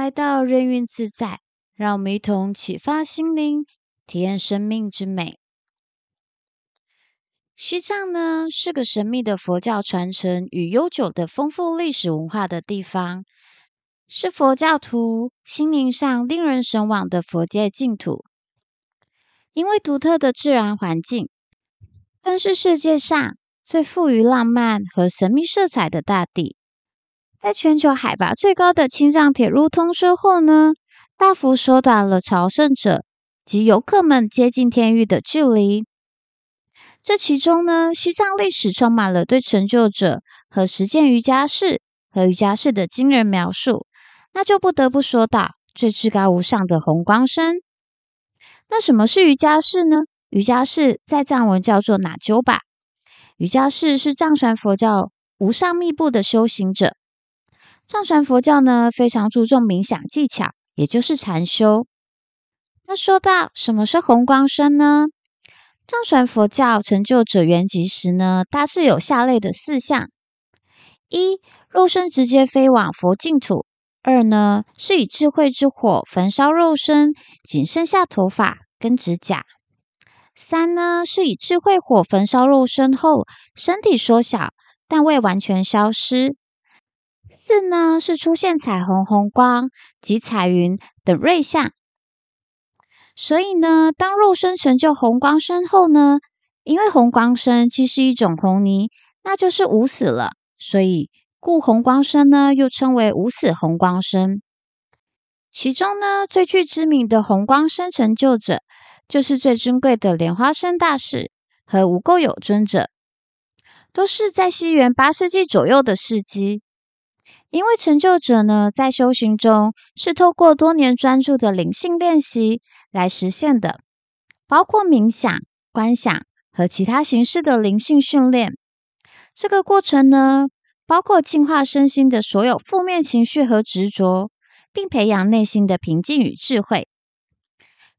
来到任运自在，让我们一同启发心灵，体验生命之美。西藏呢，是个神秘的佛教传承与悠久的丰富历史文化的地方，是佛教徒心灵上令人神往的佛界净土。因为独特的自然环境，更是世界上最富于浪漫和神秘色彩的大地。在全球海拔最高的青藏铁路通车后呢，大幅缩短了朝圣者及游客们接近天域的距离。这其中呢，西藏历史充满了对成就者和实践瑜伽士和瑜伽士的惊人描述。那就不得不说到最至高无上的虹光身。那什么是瑜伽士呢？瑜伽士在藏文叫做哪鸠巴。瑜伽士是藏传佛教无上密部的修行者。藏传佛教呢，非常注重冥想技巧，也就是禅修。那说到什么是红光身呢？藏传佛教成就者圆寂时呢，大致有下列的四项：一、肉身直接飞往佛净土；二呢，是以智慧之火焚烧肉身，仅剩下头发跟指甲；三呢，是以智慧火焚烧肉身后，身体缩小，但未完全消失。四呢是出现彩虹、红光及彩云等瑞相，所以呢，当肉身成就红光身后呢，因为红光身既是一种红泥，那就是无死了，所以故红光身呢又称为无死红光身。其中呢，最具知名的红光身成就者，就是最尊贵的莲花生大士和无垢有尊者，都是在西元八世纪左右的事迹。因为成就者呢，在修行中是透过多年专注的灵性练习来实现的，包括冥想、观想和其他形式的灵性训练。这个过程呢，包括净化身心的所有负面情绪和执着，并培养内心的平静与智慧，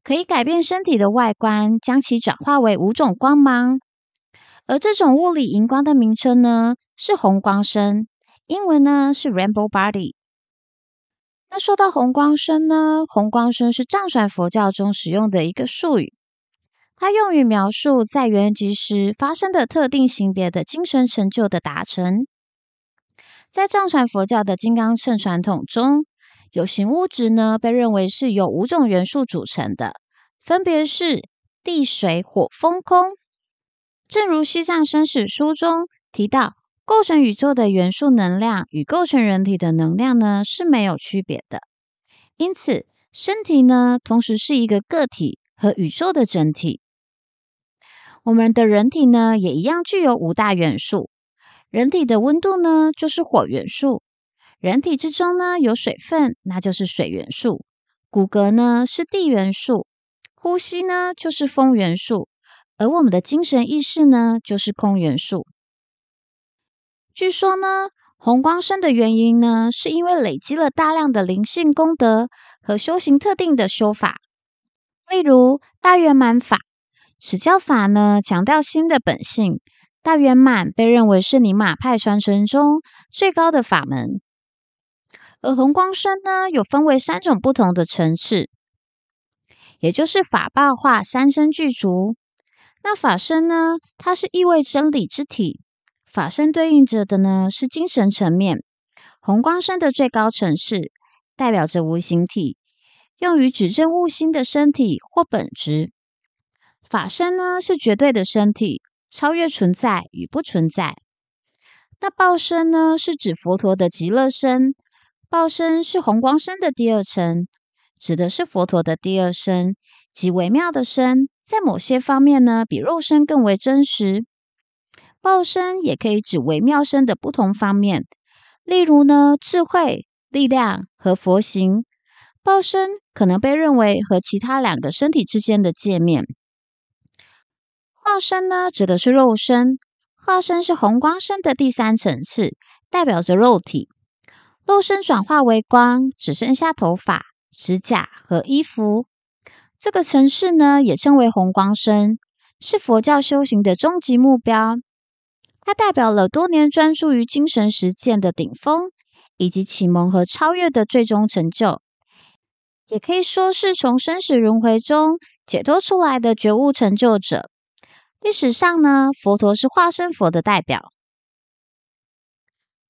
可以改变身体的外观，将其转化为五种光芒。而这种物理荧光的名称呢，是红光身。英文呢是 r a i n b o w Body。那说到红光身呢，红光身是藏传佛教中使用的一个术语，它用于描述在圆寂时发生的特定型别的精神成就的达成。在藏传佛教的金刚乘传统中，有形物质呢被认为是由五种元素组成的，分别是地、水、火、风、空。正如西藏生死书中提到。构成宇宙的元素能量与构成人体的能量呢是没有区别的，因此身体呢同时是一个个体和宇宙的整体。我们的人体呢也一样具有五大元素，人体的温度呢就是火元素，人体之中呢有水分，那就是水元素，骨骼呢是地元素，呼吸呢就是风元素，而我们的精神意识呢就是空元素。据说呢，红光生的原因呢，是因为累积了大量的灵性功德和修行特定的修法，例如大圆满法、此教法呢，强调心的本性。大圆满被认为是尼玛派传承中最高的法门，而红光身呢，有分为三种不同的层次，也就是法报化三身具足。那法身呢，它是意味真理之体。法身对应着的呢是精神层面，红光身的最高层次，代表着无形体，用于指证物心的身体或本质。法身呢是绝对的身体，超越存在与不存在。那报身呢是指佛陀的极乐身，报身是红光身的第二层，指的是佛陀的第二身，即微妙的身，在某些方面呢比肉身更为真实。报身也可以指微妙身的不同方面，例如呢智慧、力量和佛行。报身可能被认为和其他两个身体之间的界面。化身呢指的是肉身，化身是红光身的第三层次，代表着肉体。肉身转化为光，只剩下头发、指甲和衣服。这个层次呢也称为红光身，是佛教修行的终极目标。它代表了多年专注于精神实践的顶峰，以及启蒙和超越的最终成就。也可以说是从生死轮回中解脱出来的觉悟成就者。历史上呢，佛陀是化身佛的代表。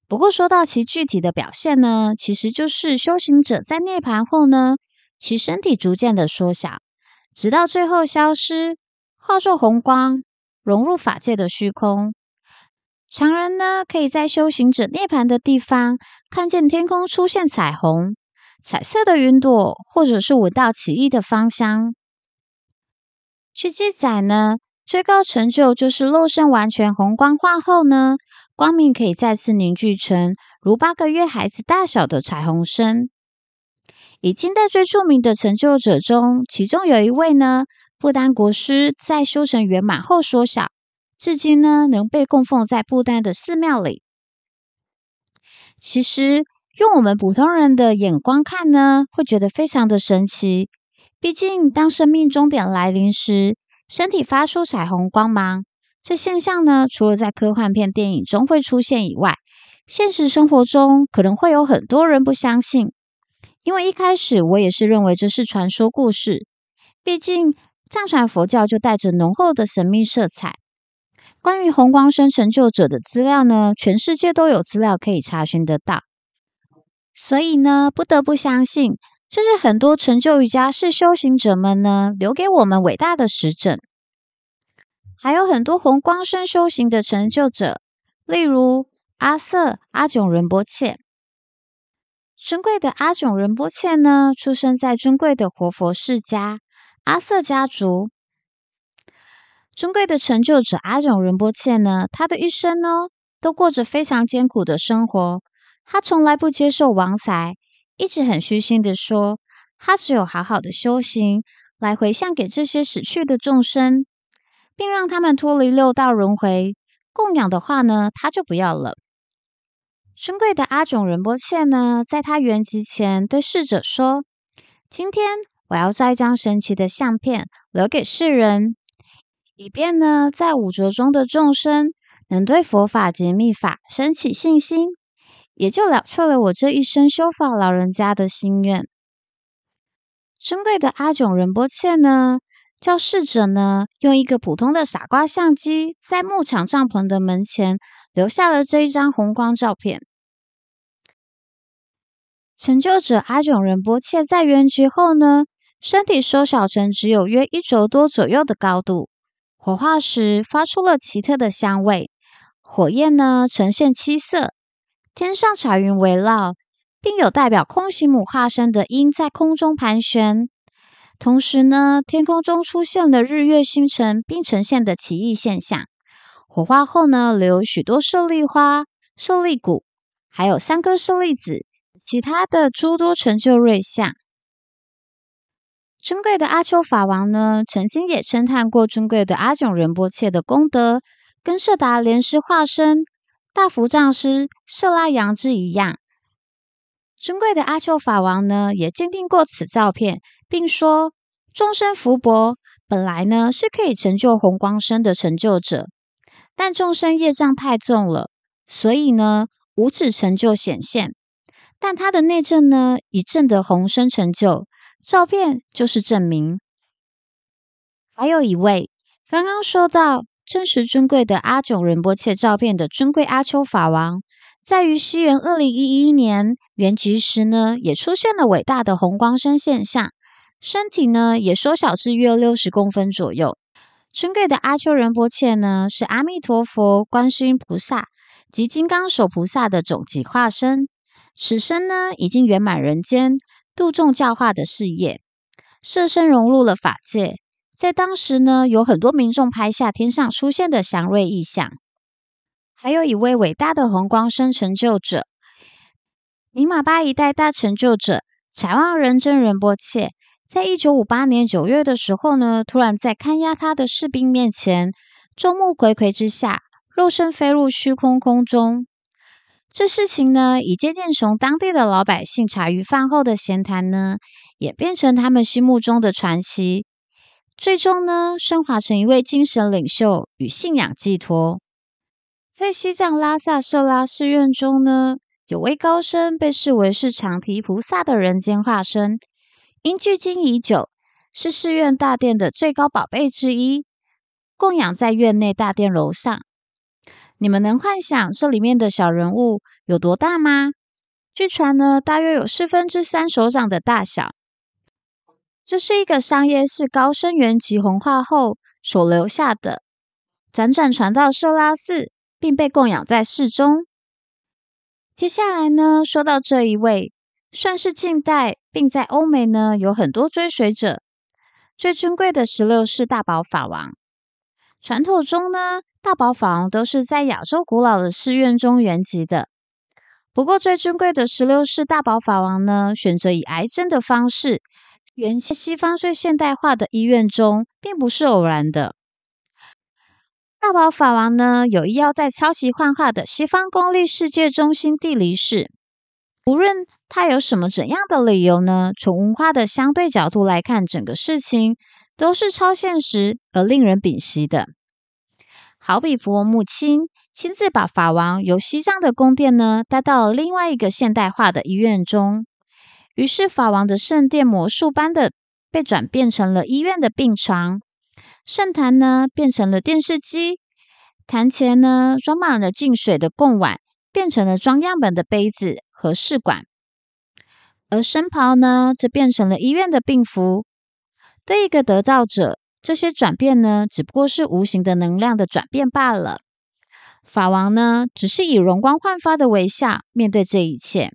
不过，说到其具体的表现呢，其实就是修行者在涅槃后呢，其身体逐渐的缩小，直到最后消失，化作红光，融入法界的虚空。常人呢，可以在修行者涅槃的地方看见天空出现彩虹、彩色的云朵，或者是闻到奇异的芳香。据记载呢，最高成就就是肉身完全红光化后呢，光明可以再次凝聚成如八个月孩子大小的彩虹身。以近代最著名的成就者中，其中有一位呢，不丹国师在修成圆满后缩小。至今呢，能被供奉在不丹的寺庙里。其实，用我们普通人的眼光看呢，会觉得非常的神奇。毕竟，当生命终点来临时，身体发出彩虹光芒，这现象呢，除了在科幻片电影中会出现以外，现实生活中可能会有很多人不相信。因为一开始我也是认为这是传说故事，毕竟藏传佛教就带着浓厚的神秘色彩。关于红光生成就者的资料呢，全世界都有资料可以查询得到，所以呢，不得不相信这是很多成就瑜伽士修行者们呢留给我们伟大的实证。还有很多红光生修行的成就者，例如阿瑟阿囧、仁波切。尊贵的阿囧仁波切呢，出生在尊贵的活佛世家阿瑟家族。尊贵的成就者阿囧仁波切呢？他的一生呢，都过着非常艰苦的生活。他从来不接受王财，一直很虚心的说，他只有好好的修行，来回向给这些死去的众生，并让他们脱离六道轮回。供养的话呢，他就不要了。尊贵的阿囧仁波切呢，在他圆寂前对逝者说：“今天我要摘一张神奇的相片，留给世人。”以便呢，在五浊中的众生能对佛法、及密法升起信心，也就了却了我这一生修法老人家的心愿。尊贵的阿炯仁波切呢，叫逝者呢，用一个普通的傻瓜相机，在牧场帐篷的门前留下了这一张红光照片。成就者阿炯仁波切在圆寂后呢，身体缩小成只有约一轴多左右的高度。火化时发出了奇特的香味，火焰呢呈现七色，天上彩云围绕，并有代表空行母化身的鹰在空中盘旋。同时呢，天空中出现了日月星辰，并呈现的奇异现象。火化后呢，留有许多舍利花、舍利骨，还有三颗舍利子，其他的诸多成就瑞像。尊贵的阿丘法王呢，曾经也称叹过尊贵的阿囧仁波切的功德，跟舍达莲师化身大佛藏师舍拉扬之一样。尊贵的阿丘法王呢，也鉴定过此照片，并说众生福薄，本来呢是可以成就红光身的成就者，但众生业障太重了，所以呢无智成就显现，但他的内证呢，已证得红身成就。照片就是证明。还有一位刚刚说到真实尊贵的阿炯仁波切照片的尊贵阿丘法王，在于西元二零一一年原籍时呢，也出现了伟大的红光身现象，身体呢也缩小至约六十公分左右。尊贵的阿丘仁波切呢，是阿弥陀佛、观世音菩萨及金刚手菩萨的总集化身，此身呢已经圆满人间。杜仲教化的事业，舍身融入了法界。在当时呢，有很多民众拍下天上出现的祥瑞异象。还有一位伟大的红光生成就者，明马巴一代大成就者，才旺仁真仁波切，在一九五八年九月的时候呢，突然在看押他的士兵面前，众目睽睽之下，肉身飞入虚空空中。这事情呢，以接近从当地的老百姓茶余饭后的闲谈呢，也变成他们心目中的传奇。最终呢，升华成一位精神领袖与信仰寄托。在西藏拉萨色拉寺院中呢，有位高僧被视为是长提菩萨的人间化身，因距今已久，是寺院大殿的最高宝贝之一，供养在院内大殿楼上。你们能幻想这里面的小人物有多大吗？据传呢，大约有四分之三手掌的大小。这是一个商业式高生源极红化后所留下的，辗转传到舍拉寺，并被供养在寺中。接下来呢，说到这一位，算是近代，并在欧美呢有很多追随者。最尊贵的十六世大宝法王，传统中呢。大宝法王都是在亚洲古老的寺院中原籍的。不过，最尊贵的十六世大宝法王呢，选择以癌症的方式原籍西方最现代化的医院中，并不是偶然的。大宝法王呢，有意要在超级幻化的西方功利世界中心地离世。无论他有什么怎样的理由呢？从文化的相对角度来看，整个事情都是超现实而令人屏息的。好比佛母亲亲自把法王由西藏的宫殿呢带到另外一个现代化的医院中，于是法王的圣殿魔术般的被转变成了医院的病床，圣坛呢变成了电视机，坛前呢装满了净水的供碗变成了装样本的杯子和试管，而僧袍呢则变成了医院的病服。对一个得道者。这些转变呢，只不过是无形的能量的转变罢了。法王呢，只是以容光焕发的微笑面对这一切。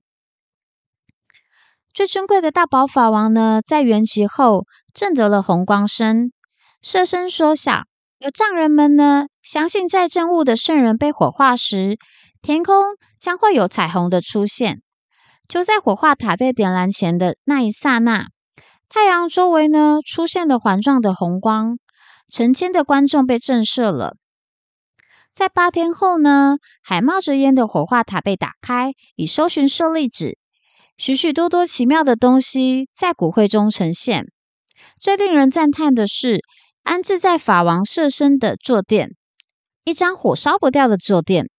最尊贵的大宝法王呢，在圆寂后证得了红光身，色身缩小。有藏人们呢，相信在证悟的圣人被火化时，天空将会有彩虹的出现。就在火化塔被点燃前的那一刹那。太阳周围呢出现了环状的红光，成千的观众被震慑了。在八天后呢，还冒着烟的火化塔被打开，以搜寻舍利子。许许多多奇妙的东西在骨灰中呈现。最令人赞叹的是，安置在法王舍身的坐垫，一张火烧不掉的坐垫。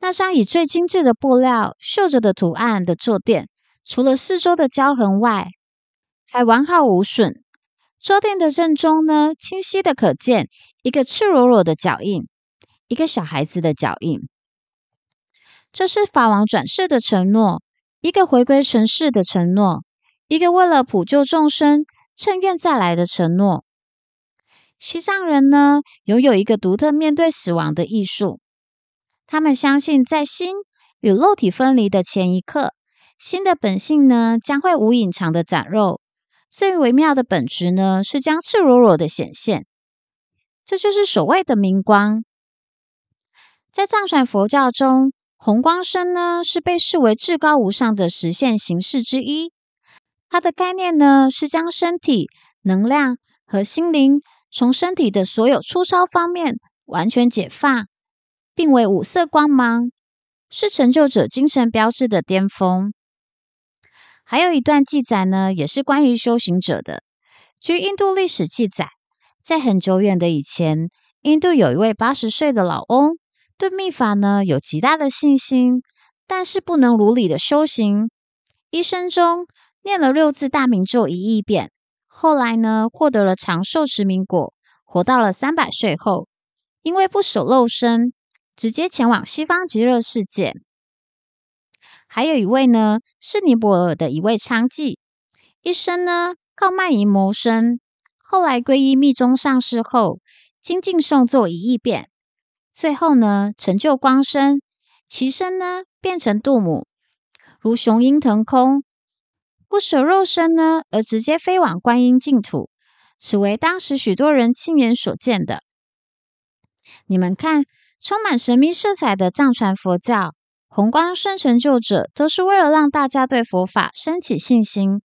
那张以最精致的布料绣着的图案的坐垫，除了四周的胶痕外，还完好无损，桌垫的正中呢，清晰的可见一个赤裸裸的脚印，一个小孩子的脚印。这是法王转世的承诺，一个回归尘世的承诺，一个为了普救众生、趁愿再来的承诺。西藏人呢，拥有一个独特面对死亡的艺术，他们相信在心与肉体分离的前一刻，心的本性呢，将会无隐藏的展露。最微妙的本质呢，是将赤裸裸的显现，这就是所谓的明光。在藏传佛教中，红光身呢是被视为至高无上的实现形式之一。它的概念呢是将身体、能量和心灵从身体的所有粗糙方面完全解放，并为五色光芒，是成就者精神标志的巅峰。还有一段记载呢，也是关于修行者的。据印度历史记载，在很久远的以前，印度有一位八十岁的老翁，对秘法呢有极大的信心，但是不能如理的修行。一生中念了六字大明咒一亿遍，后来呢获得了长寿持明果，活到了三百岁后，因为不舍肉身，直接前往西方极乐世界。还有一位呢，是尼泊尔的一位娼妓，一生呢靠卖淫谋生，后来皈依密宗，上师后精进诵作一亿遍，最后呢成就光身，其身呢变成杜母，如雄鹰腾空，不舍肉身呢而直接飞往观音净土，此为当时许多人亲眼所见的。你们看，充满神秘色彩的藏传佛教。弘光深成就者都是为了让大家对佛法升起信心，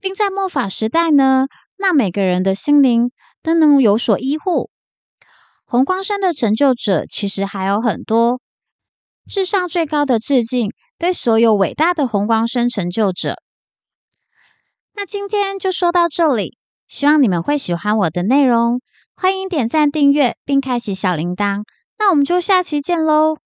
并在末法时代呢，那每个人的心灵都能有所依护。弘光深的成就者其实还有很多，至上最高的致敬，对所有伟大的弘光深成就者。那今天就说到这里，希望你们会喜欢我的内容，欢迎点赞、订阅并开启小铃铛。那我们就下期见喽！